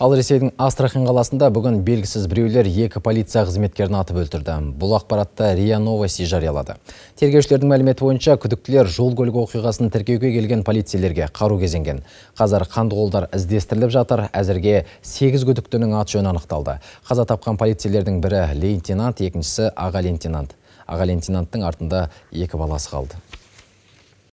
Ал Ресейдің Астрахан қаласында бүгін белгісіз біреулер екі полиция қызметкерін атып өлтірді. Бұл ақпаратта РИА Новости жариялады. Тергеушілердің мәліметі бойынша күдіктілер жол көлік оқиғасын тіркеуге келген полицейлерге қару кезенген. Қазар қанды қолдар іздестіріліп жатыр. Әзірге 8 күдіктінің аты жөні анықталды. Қаза тапқан полицейлердің бірі лейтенант, екіншісі аға лейтенант. Аға лейтенанттың артында екі баласы қалды.